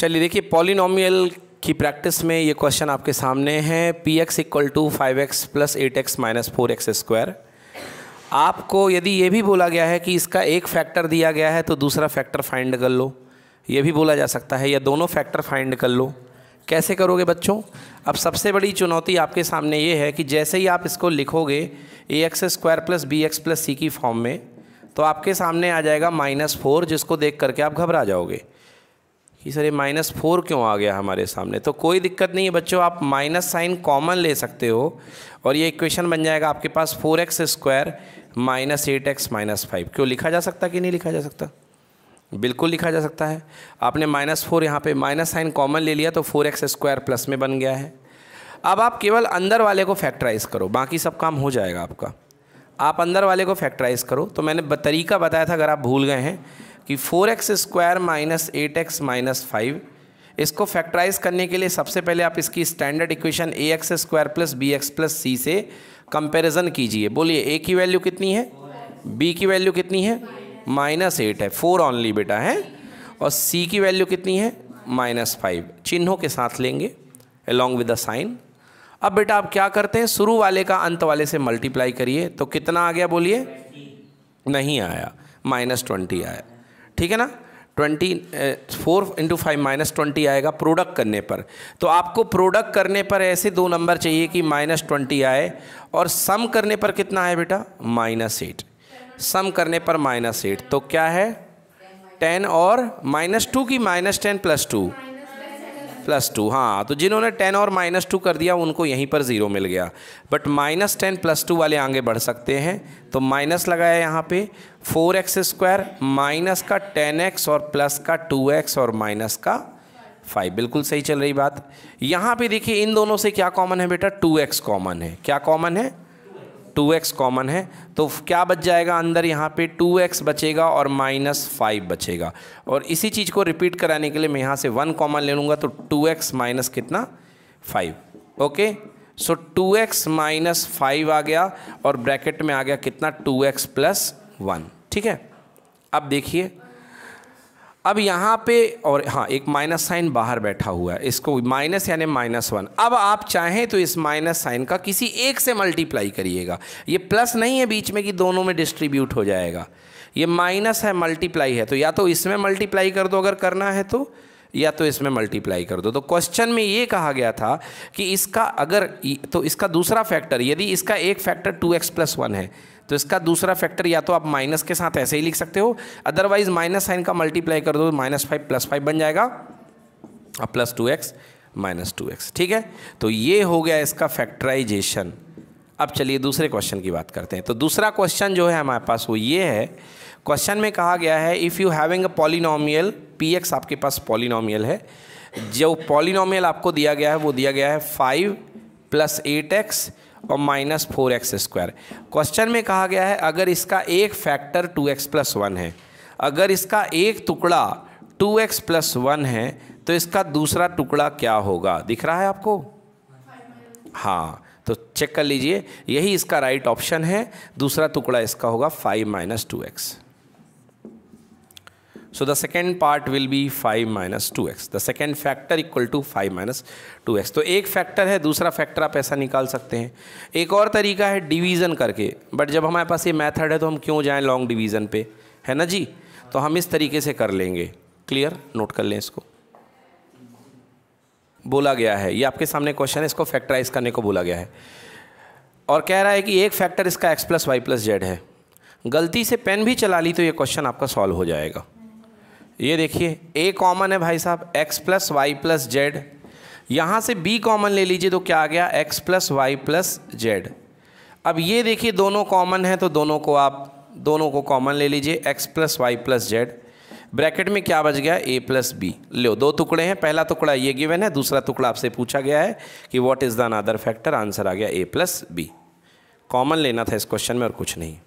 चलिए देखिए पॉलिनोमियल की प्रैक्टिस में ये क्वेश्चन आपके सामने है p x equal to five x plus eight x minus four x square आपको यदि ये भी बोला गया है कि इसका एक फैक्टर दिया गया है तो दूसरा फैक्टर फाइंड कर लो ये भी बोला जा सकता है या दोनों फैक्टर फाइंड कर लो कैसे करोगे बच्चों अब सबसे बड़ी चुनौती आपके सामने ये है कि जैसे ही आप इसको लिखोगे a x square plus b x plus c की फॉर्म में तो आपके सामने आ जाएगा माइनस फोर जिसको देख करके आप घबरा जाओगे कि सर ये माइनस फोर क्यों आ गया हमारे सामने तो कोई दिक्कत नहीं है बच्चों आप माइनस साइन कॉमन ले सकते हो और ये इक्वेशन बन जाएगा आपके पास four x square minus eight x minus five क्यों लिखा जा सकता कि नहीं लिखा जा सकता बिल्कुल लिखा जा सकता है आपने माइनस फोर यहाँ पर माइनस साइन कॉमन ले लिया तो फोर एक्स स्क्वायर प्लस में बन गया है अब आप केवल अंदर वाले को फैक्टराइज करो बाकी सब काम हो जाएगा आपका आप अंदर वाले को फैक्टराइज करो तो मैंने तरीका बताया था अगर आप भूल गए हैं कि four x square minus eight x minus five इसको फैक्टराइज करने के लिए सबसे पहले आप इसकी standard equation a x square plus b x plus c से कंपेरिजन कीजिए बोलिए ए की वैल्यू कितनी है बी की वैल्यू कितनी है माइनस एट है फोर ऑनली बेटा है और सी की वैल्यू कितनी है माइनस फाइव चिन्हों के साथ लेंगे अलॉन्ग विद द साइन अब बेटा आप क्या करते हैं शुरू वाले का अंत वाले से मल्टीप्लाई करिए तो कितना आ गया बोलिए नहीं आया माइनस ट्वेंटी आया ठीक है ना twenty four into five minus twenty आएगा प्रोडक्ट करने पर तो आपको प्रोडक्ट करने पर ऐसे दो नंबर चाहिए कि माइनस ट्वेंटी आए और सम करने पर कितना है बेटा माइनस एट सम करने पर माइनस एट तो क्या है टेन और माइनस टू की minus ten plus two plus two हाँ तो जिन्होंने टेन और माइनस टू कर दिया उनको यहीं पर ज़ीरो मिल गया but minus ten plus two वाले आगे बढ़ सकते हैं तो माइनस लगाया यहाँ पे फोर एक्स स्क्वायर माइनस का टेन एक्स और प्लस का टू एक्स और माइनस का फाइव बिल्कुल सही चल रही बात यहाँ पे देखिए इन दोनों से क्या कॉमन है बेटा टू एक्स कॉमन है क्या कॉमन है टू एक्स कॉमन है तो क्या बच जाएगा अंदर यहाँ पे टू एक्स बचेगा और माइनस फाइव बचेगा और इसी चीज़ को रिपीट कराने के लिए मैं यहाँ से वन कॉमन ले लूँगा तो टू एक्स माइनस कितना five okay so two x minus five आ गया और ब्रैकेट में आ गया कितना टू एक्स प्लस वन ठीक है अब देखिए अब यहाँ पे और हाँ एक माइनस साइन बाहर बैठा हुआ है इसको माइनस यानी माइनस वन अब आप चाहें तो इस माइनस साइन का किसी एक से मल्टीप्लाई करिएगा ये प्लस नहीं है बीच में कि दोनों में डिस्ट्रीब्यूट हो जाएगा ये माइनस है मल्टीप्लाई है तो या तो इसमें मल्टीप्लाई कर दो अगर करना है तो या तो इसमें मल्टीप्लाई कर दो तो क्वेश्चन में ये कहा गया था कि इसका अगर तो इसका दूसरा फैक्टर यदि इसका एक factor two x plus one है तो इसका दूसरा फैक्टर या तो आप माइनस के साथ ऐसे ही लिख सकते हो अदरवाइज माइनस साइन का मल्टीप्लाई कर दो माइनस फाइव प्लस फाइव बन जाएगा और plus two x minus two x ठीक है तो ये हो गया इसका फैक्टराइजेशन अब चलिए दूसरे क्वेश्चन की बात करते हैं तो दूसरा क्वेश्चन जो है हमारे पास वो ये है क्वेश्चन में कहा गया है if you having a polynomial p x आपके पास पॉलिनोमियल है जो पॉलिनोमियल आपको दिया गया है वो दिया गया है फाइव प्लस एट एक्स और minus four x square question में कहा गया है अगर इसका एक factor two x plus one है अगर इसका एक टुकड़ा टू एक्स प्लस वन है तो इसका दूसरा टुकड़ा क्या होगा दिख रहा है आपको हाँ तो चेक कर लीजिए यही इसका राइट ऑप्शन है दूसरा टुकड़ा इसका होगा five minus two x so the second part will be five minus two x the second factor equal to five minus two x तो एक फैक्टर है दूसरा फैक्टर आप ऐसा निकाल सकते हैं एक और तरीका है डिवीज़न करके बट जब हमारे पास ये मैथड है तो हम क्यों जाएँ लॉन्ग डिवीज़न पे है ना जी तो हम इस तरीके से कर लेंगे क्लियर नोट कर लें इसको बोला गया है ये आपके सामने क्वेश्चन है इसको फैक्टराइज करने को बोला गया है और कह रहा है कि एक फैक्टर इसका x plus y plus z है गलती से पेन भी चला ली तो ये क्वेश्चन आपका सॉल्व हो जाएगा ये देखिए ए कॉमन है भाई साहब x plus y plus z यहाँ से बी कॉमन ले लीजिए तो क्या आ गया x plus y plus z अब ये देखिए दोनों कॉमन है तो दोनों को आप दोनों को कॉमन ले लीजिए x plus y plus z bracket में क्या बच गया ए प्लस बी लो दो टुकड़े हैं पहला टुकड़ा ये गिवन है दूसरा टुकड़ा आपसे पूछा गया है कि what is the another factor answer आ गया ए प्लस बी कॉमन लेना था इस क्वेश्चन में और कुछ नहीं